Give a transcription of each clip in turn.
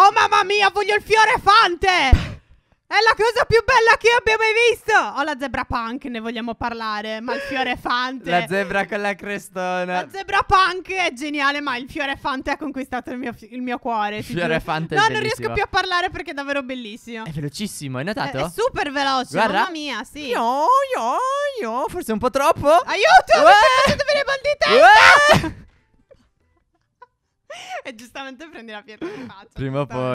Oh mamma mia, voglio il fiore fante! È la cosa più bella che io abbia mai visto! Ho oh, la zebra punk, ne vogliamo parlare, ma il fiore fante... La zebra con la crestona. La zebra punk è geniale, ma il fiore fante ha conquistato il mio, il mio cuore. Il fiore fante No, non riesco più a parlare perché è davvero bellissimo. È velocissimo, hai notato? È, è super veloce, Guarda. mamma mia, sì. Io, io, io, forse un po' troppo. Aiuto, Uè! mi stai eh. facendo venire mal di eh. testa! e giustamente prendi la pietra in faccia. Prima o poi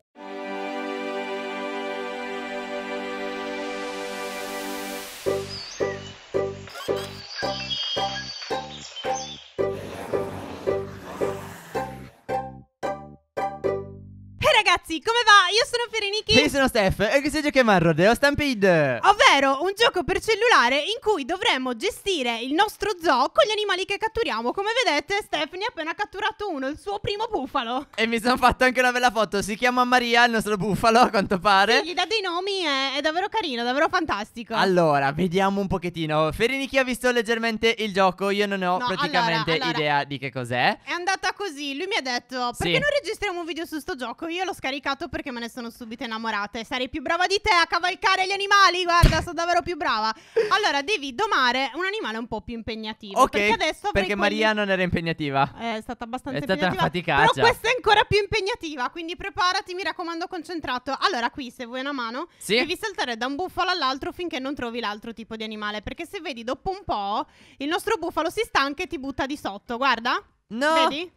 io sono Ferenichi. E io sono Steph. E che se giochiamo a Rodeo Stampede. Ovvero un gioco per cellulare in cui dovremmo gestire il nostro zoo con gli animali che catturiamo. Come vedete, Steph ne ha appena catturato uno, il suo primo bufalo. E mi sono fatto anche una bella foto. Si chiama Maria, il nostro bufalo, a quanto pare. Sì, gli dà dei nomi, è, è davvero carino, davvero fantastico. Allora, vediamo un pochettino. Ferenichi ha visto leggermente il gioco. Io non ho no, praticamente allora, allora, idea di che cos'è. È andata così. Lui mi ha detto: Perché sì. non registriamo un video su sto gioco? Io l'ho scaricato perché me ne ne sono subito innamorata. Sarei più brava di te a cavalcare gli animali. Guarda, sono davvero più brava. Allora, devi domare un animale un po' più impegnativo. Ok. Perché adesso. Perché Maria non era impegnativa. Eh, è stata abbastanza è stata fatica. Però questa è ancora più impegnativa. Quindi preparati, mi raccomando, concentrato. Allora, qui se vuoi una mano, sì? devi saltare da un bufalo all'altro finché non trovi l'altro tipo di animale. Perché se vedi dopo un po', il nostro bufalo si stanca e ti butta di sotto. Guarda. No. Vedi?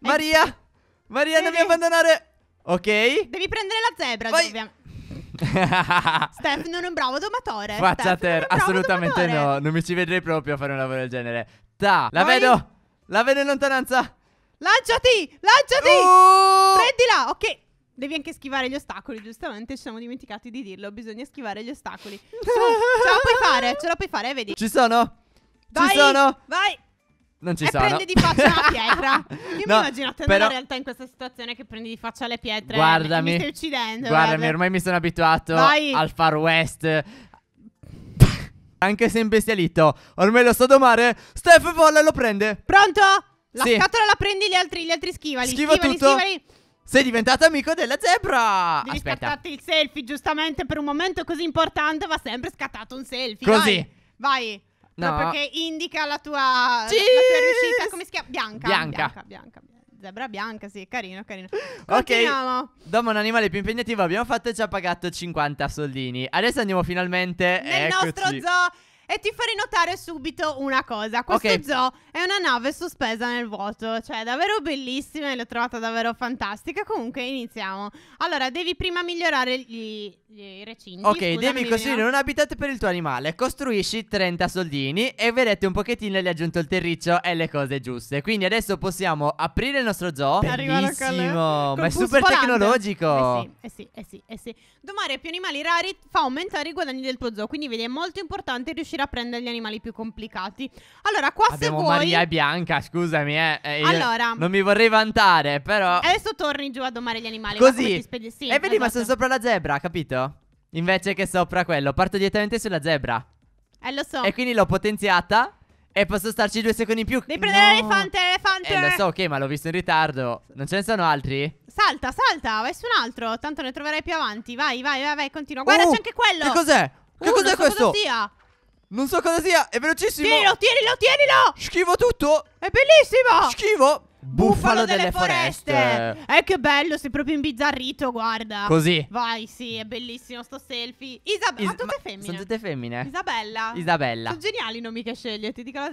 Maria! Eh, Maria, Vedi? non mi abbandonare! Ok? Devi prendere la zebra. Vai. Steph non è un bravo domatore. Faccia terra, assolutamente domatore. no. Non mi ci vedrei proprio a fare un lavoro del genere. Ta, la Poi... vedo. La vedo in lontananza. Lanciati, lanciati. Uh! Prendila, ok. Devi anche schivare gli ostacoli, giustamente ci siamo dimenticati di dirlo, bisogna schivare gli ostacoli. Su, ce la puoi fare, ce la puoi fare, vedi. Ci sono? Vai, ci sono? Vai non ci e sono. prendi di faccia la pietra. Io no, mi immagino però... nella realtà in questa situazione che prendi di faccia le pietre. Guardami. Mi stai uccidendo. Guardami, guarda. ormai mi sono abituato Vai. al far west. Anche se imbestialito. Ormai lo sto domare. Steph Volle lo prende. Pronto? La sì. scatola la prendi gli altri, gli altri schivali. Schiva schivali, tutto. Schivali. Sei diventato amico della zebra. Devi Aspetta. scattarti il selfie, giustamente per un momento così importante va sempre scattato un selfie. Così. Vai. Vai. No. Perché indica la tua, Cheese! la tua riuscita, come si chiama? Bianca. Bianca. Bianca, bianca. Zebra bianca, sì, carino, carino. Continuiamo. Ok, dopo un animale più impegnativo abbiamo fatto e ci ha pagato 50 soldini. Adesso andiamo finalmente... Nel eccoci. nostro zoo e ti farei notare subito una cosa. Questo okay. zoo è una nave sospesa nel vuoto. Cioè, è davvero bellissima e l'ho trovata davvero fantastica. Comunque, iniziamo. Allora, devi prima migliorare gli, gli recinti. Ok, Scusami, devi costruire un habitat per il tuo animale. Costruisci 30 soldini e vedete un pochettino gli ha aggiunto il terriccio e le cose giuste. Quindi adesso possiamo aprire il nostro zoo. Bellissimo, ma è super tecnologico. Eh sì, eh sì, eh sì, eh sì. Domare più animali rari fa aumentare i guadagni del tuo zoo. Quindi vedi, è molto importante riuscire riuscire a prendere gli animali più complicati. Allora, qua Abbiamo se vuoi... Maria e Bianca, scusami, eh. eh allora... Non mi vorrei vantare, però... Adesso torni giù a domare gli animali. Così. Spedi... Sì, e vedi, esatto. ma sono sopra la zebra, capito? Invece che sopra quello. Parto direttamente sulla zebra. Eh, lo so. E quindi l'ho potenziata. E posso starci due secondi in più. Devi prendere no. l'elefante, l'elefante. Eh, lo so, ok, ma l'ho visto in ritardo. Non ce ne sono altri? Salta, salta, vai su un altro. Tanto ne troverai più avanti. Vai, vai, vai, vai continua. Guarda, oh, c'è uh, anche quello. Che cos'è? Che uh, cos'è so questo? Cosa sia. Non so cosa sia, è velocissimo Tienilo, tienilo, tienilo Schivo tutto È bellissimo Schivo Bufalo, Bufalo delle, delle foreste. foreste. Eh, che bello, sei proprio imbizzarrito, guarda. Così. Vai, sì, è bellissimo sto selfie. Isabella, Is ah, tutte femmine. Sono tutte femmine. Isabella. Isabella. Sono geniali i nomi che scegli, ti dico la,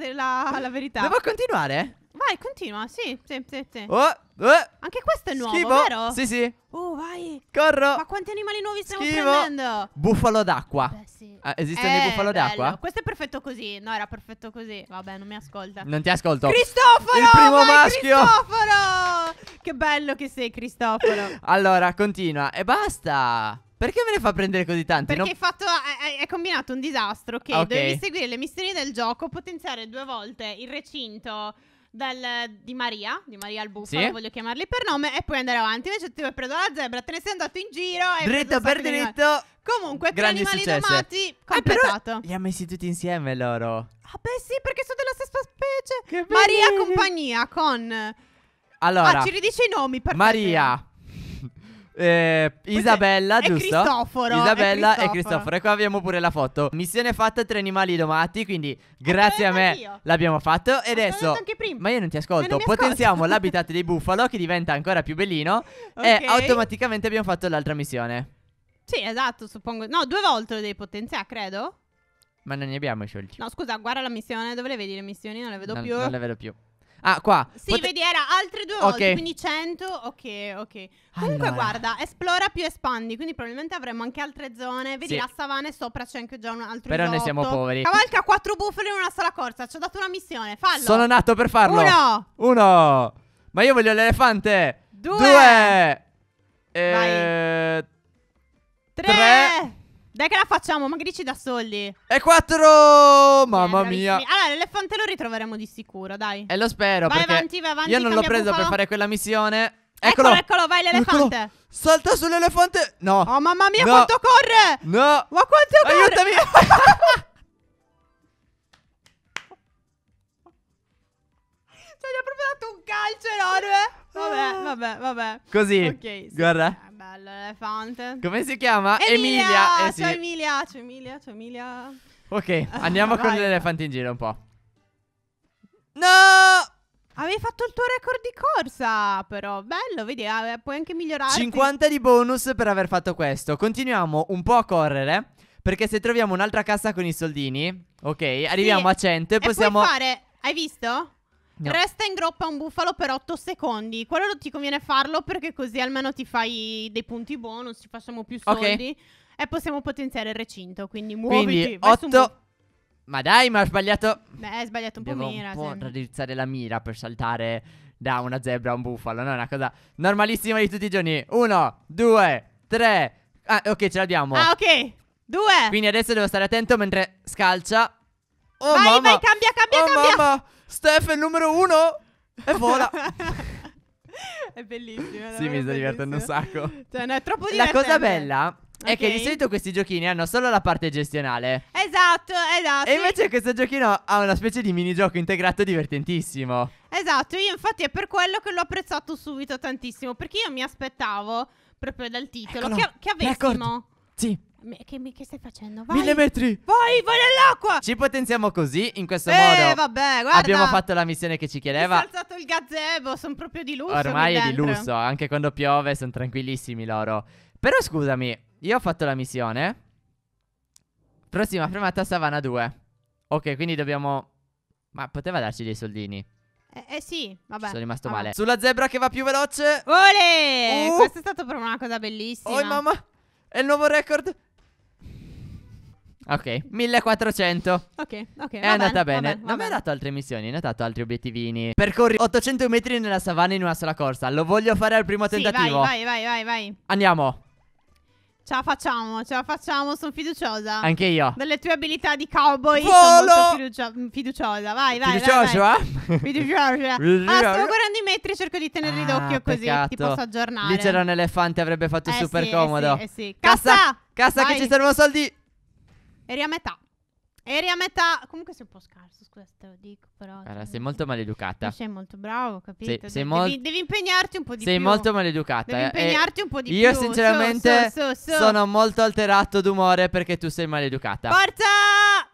la, la verità. Devo continuare? Vai, continua. Sì, sì, sì. sì. Oh, oh. Anche questo è nuovo, Schifo. vero? Sì, sì. Oh, vai. Corro. Ma quanti animali nuovi stiamo Schifo. prendendo? Buffalo d'acqua. Beh, sì. Eh, esistono eh, i buffalo d'acqua? Questo è perfetto così. No, era perfetto così. Vabbè, non mi ascolta. Non ti ascolto. Cristoforo! Il primo vai, maschio. Cristoforo! Che bello che sei, Cristoforo. allora, continua. E basta. Perché me ne fa prendere così tanti? Perché non... hai, fatto, hai, combinato un disastro che okay. dovevi seguire le missioni del gioco, potenziare due volte il recinto dal, di Maria, di Maria il Bufalo, sì. voglio chiamarli per nome, e poi andare avanti. Invece ti hai preso la zebra, te ne sei andato in giro. Dritto per dritto. Comunque, tre animali successi. domati, eh, completato. Eh, li ha messi tutti insieme loro. Ah beh sì, perché sono della stessa specie. Che Maria compagnia con... Allora, ah, ci ridice i nomi per Maria, eh, Isabella, giusto? Cristoforo, Isabella e Cristoforo. Cristoforo. E qua abbiamo pure la foto. Missione fatta, tre animali domati. Quindi, grazie a me io. l'abbiamo fatto. E adesso. Ma io non ti ascolto. Non Potenziamo l'habitat dei bufalo, che diventa ancora più bellino. okay. E automaticamente abbiamo fatto l'altra missione. Sì, esatto, suppongo. No, due volte lo devi potenziare, credo. Ma non ne abbiamo i soldi. No, scusa, guarda la missione. Dove le vedi le missioni? Non le vedo non, più. Non le vedo più. Ah, qua. Sì, Pot- vedi, era altre due volte, okay. quindi 100. Ok, ok. Comunque, allora. guarda, esplora più espandi, quindi probabilmente avremo anche altre zone. Vedi, sì. la savana e sopra c'è anche già un altro Però ne siamo poveri. Cavalca quattro bufali in una sola corsa. Ci ho dato una missione, fallo. Sono nato per farlo. Uno. Uno. Ma io voglio l'elefante. Due. Due. E... Vai. Eh, tre. Tre. Dai che la facciamo, magari ci dà soldi. E quattro! Mamma eh, mia. Allora, l'elefante lo ritroveremo di sicuro, dai. E lo spero, perché... vai avanti, vai avanti, io non l'ho preso bufalo. per fare quella missione. Eccolo, eccolo, eccolo vai l'elefante. Eccolo. Salta sull'elefante. No. Oh, mamma mia, no. quanto corre! No. Ma quanto corre? Aiutami! fatto un calcio enorme. Vabbè, ah. vabbè, vabbè. Così. Ok, sì. Guarda. È bello l'elefante. Come si chiama? Emilia. Emilia. Eh, sì. Ciao Emilia, ciao Emilia, ciao Emilia. Ok, andiamo con l'elefante in giro un po'. No! Avevi fatto il tuo record di corsa, però bello, vedi, ah, eh, puoi anche migliorare. 50 di bonus per aver fatto questo. Continuiamo un po' a correre. Perché se troviamo un'altra cassa con i soldini, ok, arriviamo sì. a 100 e possiamo. E puoi fare. Hai visto? No. Resta in groppa un bufalo per 8 secondi. Quello ti conviene farlo perché così almeno ti fai dei punti bonus, ci facciamo più soldi okay. e possiamo potenziare il recinto. Quindi muoviti. Quindi 8 ma dai, ma ho sbagliato. Beh, hai sbagliato un Devo po' mira. Devo un raddrizzare la mira per saltare da una zebra a un bufalo. No, è una cosa normalissima di tutti i giorni. Uno, due, tre. Ah, ok, ce l'abbiamo. Ah, ok. Due. Quindi adesso devo stare attento mentre scalcia. Oh, vai, mamma. vai, cambia, cambia, oh, cambia. Mamma. Steph è il numero uno e vola. è bellissimo. Sì, mi sto divertendo un sacco. Cioè, no, è troppo divertente. La cosa bella è okay. che di solito questi giochini hanno solo la parte gestionale. Esatto, esatto. E invece questo giochino ha una specie di minigioco integrato divertentissimo. Esatto, io infatti è per quello che l'ho apprezzato subito tantissimo, perché io mi aspettavo proprio dal titolo Eccolo. che, che avessimo... Record. Sì. Me- Che, mi- che stai facendo? Vai. Mille metri! Poi, vai nell'acqua! Ci potenziamo così, in questo eh, modo vabbè, guarda. abbiamo fatto la missione che ci chiedeva. Ho alzato il gazebo, sono proprio di lusso. Ormai è di lusso, anche quando piove sono tranquillissimi loro. Però scusami, io ho fatto la missione. Prossima fermata Savana 2. Ok, quindi dobbiamo... Ma poteva darci dei soldini. Eh, eh sì, vabbè. Ci sono rimasto Vabbè. male. Sulla zebra che va più veloce. Ole! Uh! Questo è stato proprio una cosa bellissima. Oh mamma! È il nuovo record. Ok, 1400. Ok, ok. È andata bene. bene. non mi ha dato altre missioni, ne ha dato altri obiettivini. Percorri 800 metri nella savana in una sola corsa. Lo voglio fare al primo tentativo. Vai, vai, vai, vai, vai. Andiamo. Ce la facciamo, ce la facciamo, sono fiduciosa. Anche io. Delle tue abilità di cowboy Volo! sono molto fiducio fiduciosa. Vai, vai, Fiducioso, eh? Fiduciosa. ah, stavo guardando i metri, cerco di tenerli ah, d'occhio così peccato. ti posso aggiornare. Lì c'era un elefante, avrebbe fatto eh, super sì, eh comodo. Eh sì, eh sì. Cassa! Cassa, Cassa che ci servono soldi! Eri a metà. Eri a metà. Comunque sei un po' scarso, scusate, te lo dico. Però. Allora, cioè, sei molto maleducata. Tu sei molto bravo, capito? Sei, sei devi, mol... devi, impegnarti un po' di sei più. Sei molto maleducata. Devi eh. impegnarti eh, un po' di io più. Io, sinceramente, so, so, so, sono molto alterato d'umore perché tu sei maleducata. Forza!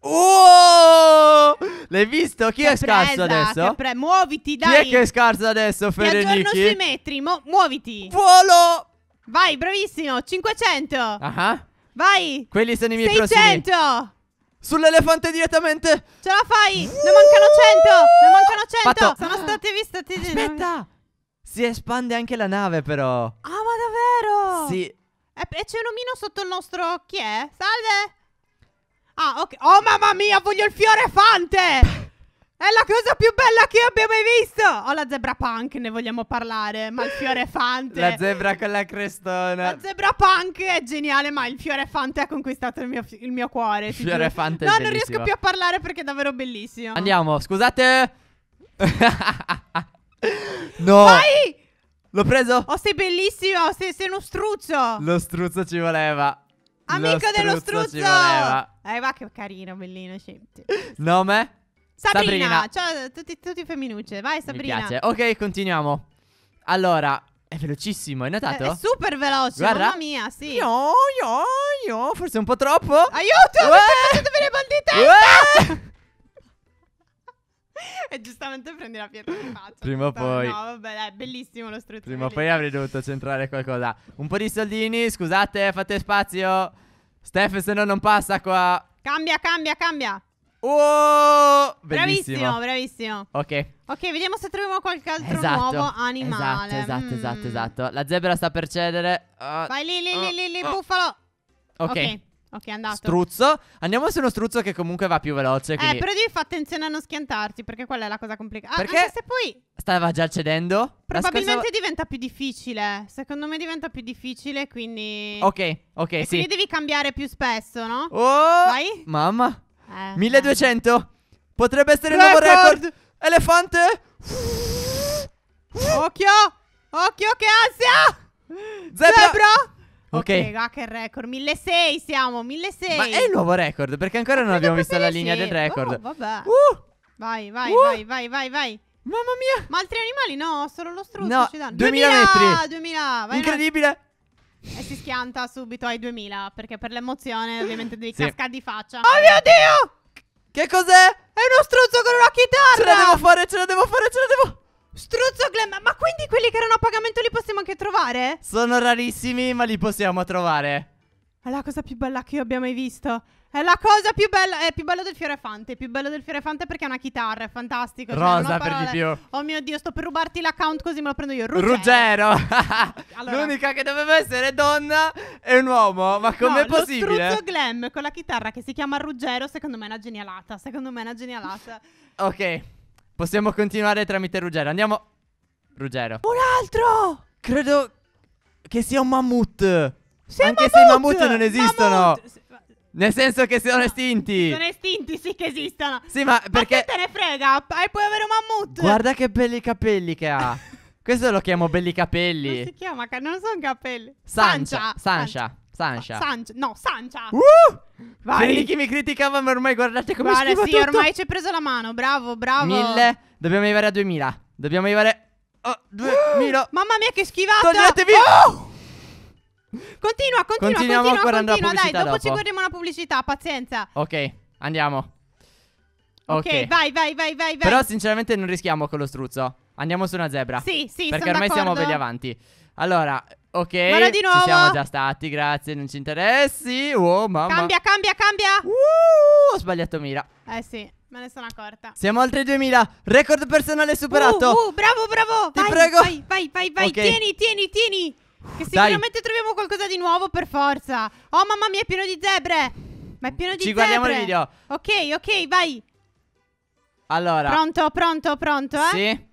Oh! L'hai visto? Chi che è scarso presa, adesso? Pre... muoviti, dai! Chi è che è scarso adesso, Fereniki? Ti aggiorno sui metri, Mo muoviti! Volo! Vai, bravissimo, 500! Ah Vai! Quelli sono i miei 600. prossimi. 600! Sull'elefante direttamente! Ce la fai! Ne mancano 100! Ne mancano 100! Fatto. Sono state viste... Aspetta! Si espande anche la nave però. Ah, ma davvero? Sì. E, e c'è un omino sotto il nostro... Chi è? Eh? Salve! Ah, ok. Oh, mamma mia, voglio il fiorefante! È la cosa più bella che io abbia mai visto! Ho oh, la zebra punk, ne vogliamo parlare, ma il fiore fante... la zebra con la crestona. La zebra punk è geniale, ma il fiore fante ha conquistato il mio, il mio cuore. Il fiore fante No, non riesco più a parlare perché è davvero bellissimo. Andiamo, scusate... no! Vai! L'ho preso? Oh, sei bellissimo, sei, sei uno struzzo! Lo struzzo ci voleva. Amico dello struzzo! Eh, va che carino, bellino, scendi. Nome? Sabrina, Sabrina. ciao tutti, tutti femminucce, vai Sabrina. Mi piace. Ok, continuiamo. Allora, è velocissimo, hai notato? È, eh, è super veloce, Guarda. mamma mia, sì. Io, io, io, forse un po' troppo. Aiuto, Uè! mi stai facendo venire E giustamente prendi la pietra in faccia. Prima o poi. No, vabbè, è bellissimo lo strutturale. Prima o poi avrei dovuto centrare qualcosa. Un po' di soldini, scusate, fate spazio. Steph, se no non passa qua. Cambia, cambia, cambia. Oh, bellissimo. bravissimo, bravissimo. Ok. Ok, vediamo se troviamo qualche altro esatto, nuovo esatto, animale. Esatto, esatto, mm. esatto, esatto. La zebra sta per cedere. Uh, Vai lì, lì, uh, lì, lì, lì, uh. Ah, ah. bufalo. Ok. Ok. Ok, è andato. Struzzo. Andiamo su uno struzzo che comunque va più veloce. Eh, quindi... Eh, però devi fare attenzione a non schiantarti, perché quella è la cosa complicata. Ah, perché anche se poi. Stava già cedendo? Probabilmente scorsa... diventa più difficile. Secondo me diventa più difficile, quindi. Ok, ok, e sì. Quindi devi cambiare più spesso, no? Oh! Vai. Mamma. 1200. Eh, Potrebbe essere il nuovo record. Elefante. Occhio. Occhio che ansia. Zebra. Zebra. Ok, okay va, che record, 1600 siamo, 1600 Ma è il nuovo record, perché ancora non abbiamo visto la linea del record oh, vabbè uh. Vai, vai, uh. vai, vai, vai, vai Mamma mia Ma altri animali no, solo lo struzzo No, 2000, 2000 metri 2000, vai Incredibile e si schianta subito ai 2000 perché per l'emozione ovviamente devi sì. cascare di faccia. Oh mio Dio! Che cos'è? È uno struzzo con una chitarra! Ce la devo fare, ce la devo fare, ce la devo... Struzzo Glam, ma quindi quelli che erano a pagamento li possiamo anche trovare? Sono rarissimi, ma li possiamo trovare. È la cosa più bella che io abbia mai visto. È la cosa più bella, è più bello del fiorefante, più bello del fiorefante perché è una chitarra, è fantastico. Cioè, Rosa per di più. Oh mio Dio, sto per rubarti l'account così me lo prendo io. Ruggero. Ruggero. allora. L'unica che doveva essere donna è un uomo, ma com'è no, possibile? Lo struzzo glam con la chitarra che si chiama Ruggero, secondo me è una genialata, secondo me è una genialata. ok, possiamo continuare tramite Ruggero, andiamo. Ruggero. Un altro! Credo che sia un mammut. Sì, Anche mammut! se i mammut non esistono. Mammut. Nel senso che sono no, estinti. Sono estinti, sì che esistono. Sì, ma perché... Ma che te ne frega? E eh, puoi avere un mammut. Guarda che belli capelli che ha. Questo lo chiamo belli capelli. Come si chiama? Non sono capelli. Sancia. Sancia. Sancia. Sancia. No, Sancia. Uh! Vai. Quelli chi mi criticava, ma ormai guardate come Guarda, scrivo sì, tutto. ormai ci hai preso la mano. Bravo, bravo. Mille. Dobbiamo arrivare a duemila. Dobbiamo arrivare... Oh, 2000. Mamma mia che schivata. Toglietevi. Oh! Continua, continua, Continuiamo continua, continua, continua dai, dopo, dopo ci guardiamo la pubblicità, pazienza. Ok, andiamo. Ok, vai, vai, vai, vai, Però sinceramente non rischiamo con lo struzzo. Andiamo su una zebra. Sì, sì, Perché ormai d'accordo. siamo belli avanti. Allora, ok. Guarda di nuovo. Ci siamo già stati, grazie, non ci interessi. Oh, mamma. Cambia, cambia, cambia. Uh, ho sbagliato mira. Eh sì. Me ne sono accorta. Siamo oltre 2000. Record personale superato. Uh, uh bravo, bravo. Ti vai, prego. Vai, vai, vai, vai. Okay. Tieni, tieni, tieni. Che sicuramente Dai. troviamo qualcosa di nuovo per forza. Oh, mamma mia, è pieno di zebre. Ma è pieno di Ci zebre. Ci guardiamo il video. Ok, ok, vai. Allora. Pronto, pronto, pronto, eh? Sì.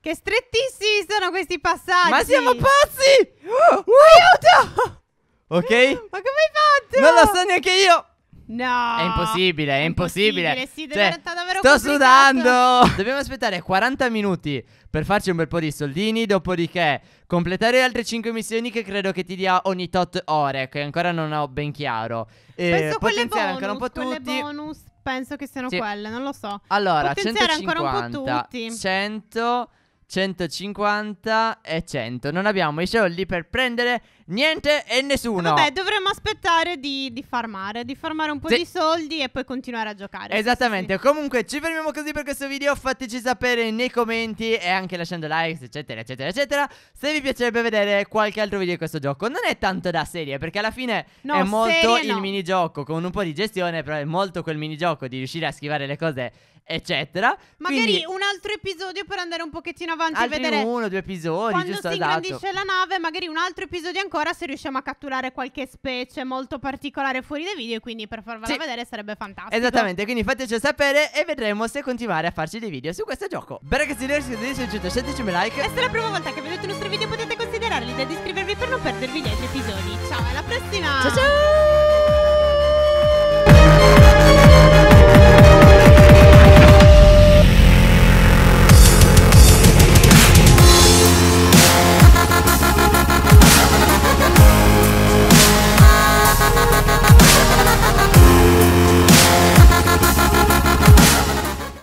Che strettissimi sono questi passaggi. Ma siamo pazzi! Oh, aiuto! Ok? Ma come hai fatto? Non lo so neanche io. No. È impossibile, è impossibile. impossibile sì, cioè, sto complicato. sudando. Dobbiamo aspettare 40 minuti per farci un bel po' di soldini, dopodiché Completare altre 5 missioni che credo che ti dia ogni tot ore, che ancora non ho ben chiaro. Eh, potenziare ancora un po' tutti. bonus, penso che siano sì. quelle, non lo so. Allora, potenziare 150, ancora un po' tutti. 100 150 e 100. Non abbiamo i soldi per prendere niente e nessuno. Vabbè, dovremmo aspettare di, di farmare, di farmare un po' sì. di soldi e poi continuare a giocare. Esattamente. Sì, sì. Comunque, ci fermiamo così per questo video. Fateci sapere nei commenti e anche lasciando like, eccetera, eccetera, eccetera. Se vi piacerebbe vedere qualche altro video di questo gioco, non è tanto da serie perché alla fine no, è molto il no. minigioco con un po' di gestione, però è molto quel minigioco di riuscire a schivare le cose eccetera. Magari Quindi, un altro episodio per andare un pochettino avanti a vedere uno, due episodi, quando giusto si esatto. ingrandisce adatto. la nave, magari un altro episodio ancora se riusciamo a catturare qualche specie molto particolare fuori dai video, quindi per farvela sì. vedere sarebbe fantastico. Esattamente, quindi fateci sapere e vedremo se continuare a farci dei video su questo gioco. Beh ragazzi, se vi è piaciuto lasciatecimi like. E se è la prima volta che vedete i nostri video potete considerarli di iscrivervi per non perdervi gli altri episodi. Ciao, alla prossima! Ciao ciao!